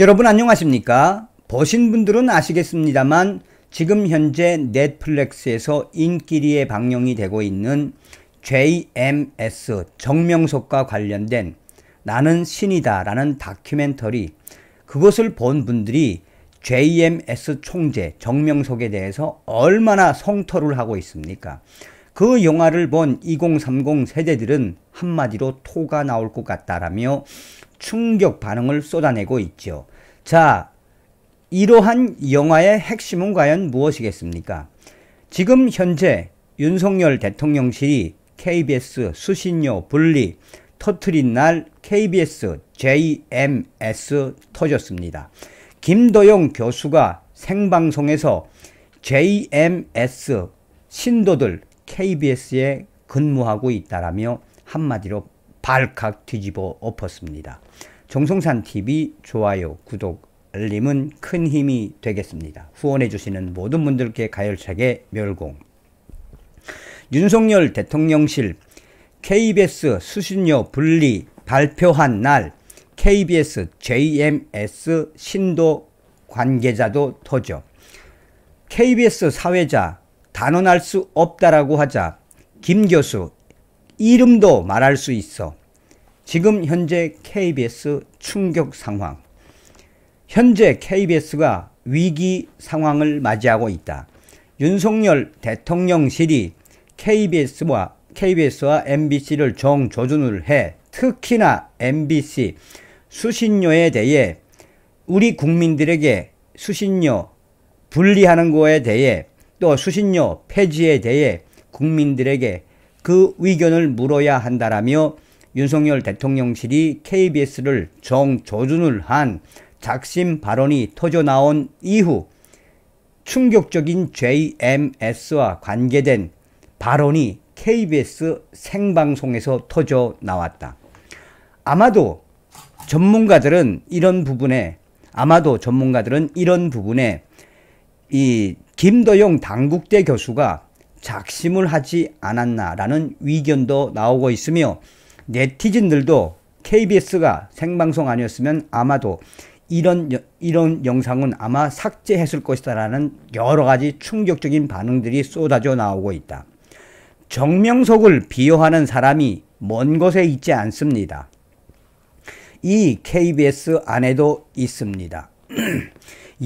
여러분 안녕하십니까? 보신 분들은 아시겠습니다만 지금 현재 넷플렉스에서 인기리에 방영이 되고 있는 JMS 정명석과 관련된 나는 신이다 라는 다큐멘터리 그것을 본 분들이 JMS 총재 정명석에 대해서 얼마나 성토를 하고 있습니까? 그 영화를 본 2030 세대들은 한마디로 토가 나올 것 같다라며 충격 반응을 쏟아내고 있죠. 자, 이러한 영화의 핵심은 과연 무엇이겠습니까? 지금 현재 윤석열 대통령실이 KBS 수신료 분리 터트린 날 KBS JMS 터졌습니다. 김도영 교수가 생방송에서 JMS 신도들 KBS에 근무하고 있다라며 한마디로 발칵 뒤집어 엎었습니다. 정성산 TV 좋아요, 구독, 알림은 큰 힘이 되겠습니다. 후원해 주시는 모든 분들께 가열차게 멸공. 윤석열 대통령실 KBS 수신료 분리 발표한 날 KBS JMS 신도 관계자도 터져 KBS 사회자 단언할 수 없다라고 하자 김 교수 이름도 말할 수 있어. 지금 현재 KBS 충격 상황. 현재 KBS가 위기 상황을 맞이하고 있다. 윤석열 대통령실이 KBS와 KBS와 MBC를 정조준을 해 특히나 MBC 수신료에 대해 우리 국민들에게 수신료 분리하는 거에 대해 또 수신료 폐지에 대해 국민들에게 그 의견을 물어야 한다라며 윤석열 대통령실이 KBS를 정조준을 한 작심 발언이 터져 나온 이후 충격적인 JMS와 관계된 발언이 KBS 생방송에서 터져 나왔다. 아마도 전문가들은 이런 부분에 아마도 전문가들은 이런 부분에 이 김도영 당국대 교수가 작심을 하지 않았나라는 의견도 나오고 있으며 네티즌들도 KBS가 생방송 아니었으면 아마도 이런 이런 영상은 아마 삭제했을 것이다라는 여러 가지 충격적인 반응들이 쏟아져 나오고 있다. 정명석을 비호하는 사람이 먼 곳에 있지 않습니다. 이 KBS 안에도 있습니다.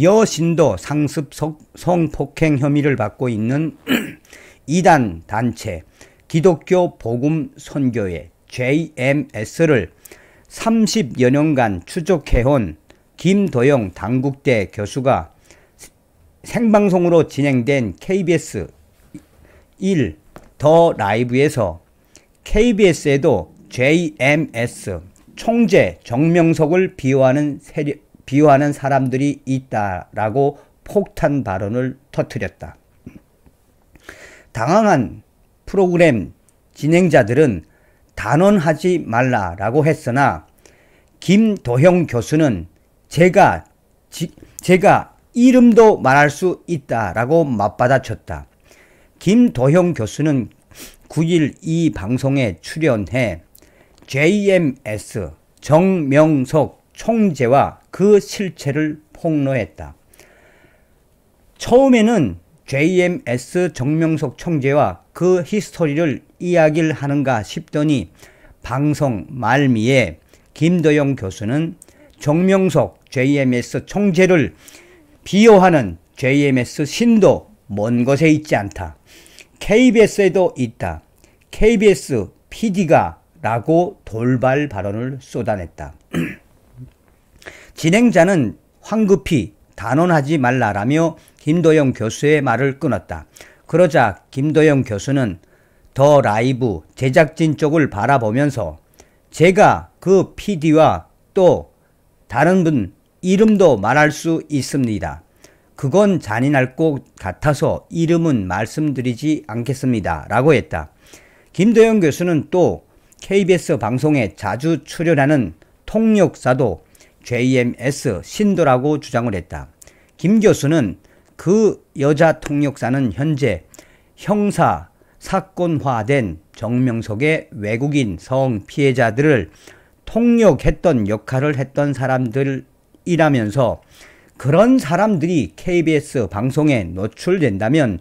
여신도 상습 성폭행 혐의를 받고 있는 이단 단체 기독교 복음 선교회 JMS를 30여 년간 추적해온 김도영 당국대 교수가 생방송으로 진행된 KBS 1 더 라이브에서 KBS에도 JMS 총재 정명석을 비호하는 세력, 비호하는 사람들이 있다라고 폭탄 발언을 터뜨렸다. 당황한 프로그램 진행자들은 단언하지 말라라고 했으나 김도형 교수는 제가 지, 제가 이름도 말할 수 있다라고 맞받아쳤다. 김도형 교수는 9일 이 방송에 출연해 JMS 정명석 총재와 그 실체를 폭로했다. 처음에는 JMS 정명석 총재와 그 히스토리를 이야기를 하는가 싶더니 방송 말미에 김도영 교수는 정명석 JMS 총재를 비호하는 JMS 신도 먼 곳에 있지 않다. KBS에도 있다. KBS PD가 라고 돌발 발언을 쏟아냈다. 진행자는 황급히 단언하지 말라라며 김도영 교수의 말을 끊었다. 그러자 김도영 교수는 더 라이브 제작진 쪽을 바라보면서 제가 그 PD와 또 다른 분 이름도 말할 수 있습니다. 그건 잔인할 것 같아서 이름은 말씀드리지 않겠습니다. 라고 했다. 김도영 교수는 또 KBS 방송에 자주 출연하는 통역사도 JMS 신도라고 주장을 했다. 김 교수는 그 여자 통역사는 현재 형사 사건화된 정명석의 외국인 성 피해자들을 통역했던 역할을 했던 사람들이라면서 그런 사람들이 KBS 방송에 노출된다면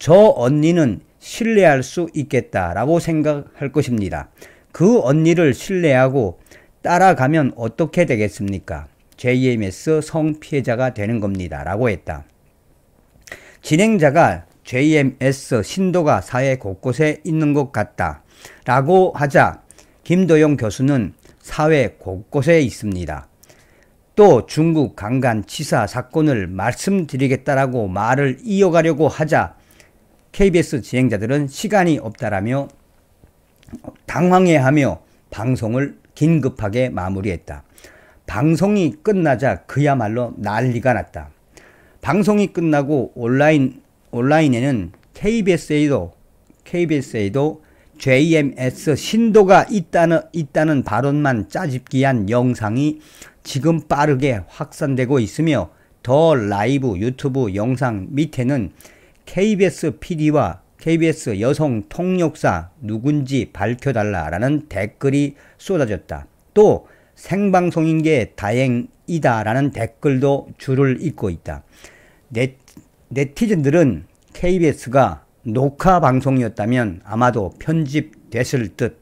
저 언니는 신뢰할 수 있겠다라고 생각할 것입니다. 그 언니를 신뢰하고 따라가면 어떻게 되겠습니까? JMS 성피해자가 되는 겁니다. 라고 했다. 진행자가 JMS 신도가 사회 곳곳에 있는 것 같다. 라고 하자 김도영 교수는 사회 곳곳에 있습니다. 또 중국 강간 치사 사건을 말씀드리겠다라고 말을 이어가려고 하자 KBS 진행자들은 시간이 없다라며 당황해하며 방송을 긴급하게 마무리했다. 방송이 끝나자 그야말로 난리가 났다. 방송이 끝나고 온라인 온라인에는 KBS에도 KBS에도 JMS 신도가 있다는 있다는 발언만 짜집기한 영상이 지금 빠르게 확산되고 있으며 더 라이브 유튜브 영상 밑에는 KBS PD와 KBS 여성 통역사 누군지 밝혀달라라는 댓글이 쏟아졌다. 또 생방송인 게 다행이다라는 댓글도 줄을 잇고 있다. 네, 네티즌들은 KBS가 녹화 방송이었다면 아마도 편집됐을 듯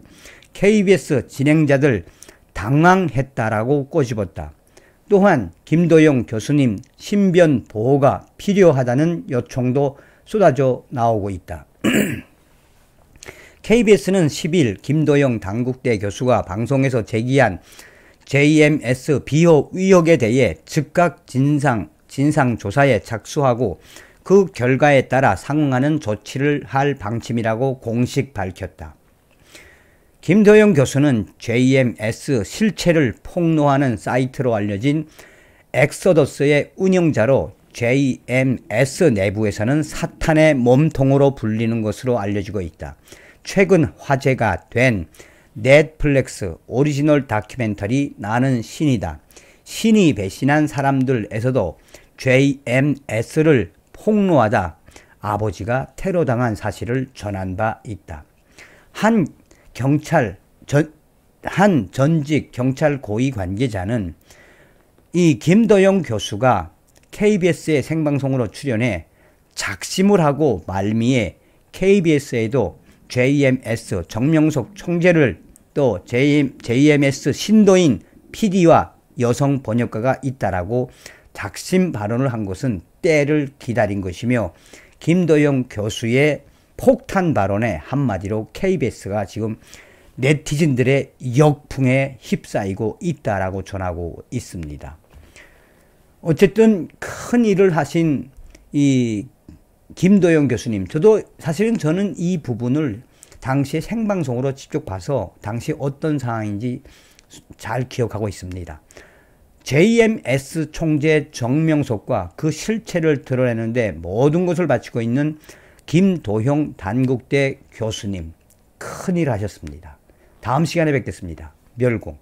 KBS 진행자들 당황했다라고 꼬집었다. 또한 김도영 교수님 신변 보호가 필요하다는 요청도 쏟아져 나오고 있다. KBS는 10일 김도영 당국대 교수가 방송에서 제기한 JMS 비호 의혹에 대해 즉각 진상, 진상조사에 착수하고 그 결과에 따라 상응하는 조치를 할 방침이라고 공식 밝혔다. 김도영 교수는 JMS 실체를 폭로하는 사이트로 알려진 엑서더스의 운영자로 JMS 내부에서는 사탄의 몸통으로 불리는 것으로 알려지고 있다. 최근 화제가 된 넷플렉스 오리지널 다큐멘터리 나는 신이다. 신이 배신한 사람들에서도 JMS를 폭로하다 아버지가 테러당한 사실을 전한 바 있다. 한 경찰 전, 한 전직 경찰 고위 관계자는 이 김도영 교수가 KBS의 생방송으로 출연해 작심을 하고 말미에 KBS에도 JMS 정명석 총재를 또 JMS 신도인 PD와 여성 번역가가 있다라고 작심 발언을 한 것은 때를 기다린 것이며 김도영 교수의 폭탄 발언에 한마디로 KBS가 지금 네티즌들의 역풍에 휩싸이고 있다라고 전하고 있습니다. 어쨌든 큰 일을 하신 이 김도영 교수님, 저도 사실은 저는 이 부분을 당시에 생방송으로 직접 봐서 당시 어떤 상황인지 잘 기억하고 있습니다. JMS 총재 정명석과 그 실체를 드러내는데 모든 것을 바치고 있는 김도형 단국대 교수님 큰일 하셨습니다. 다음 시간에 뵙겠습니다. 멸공.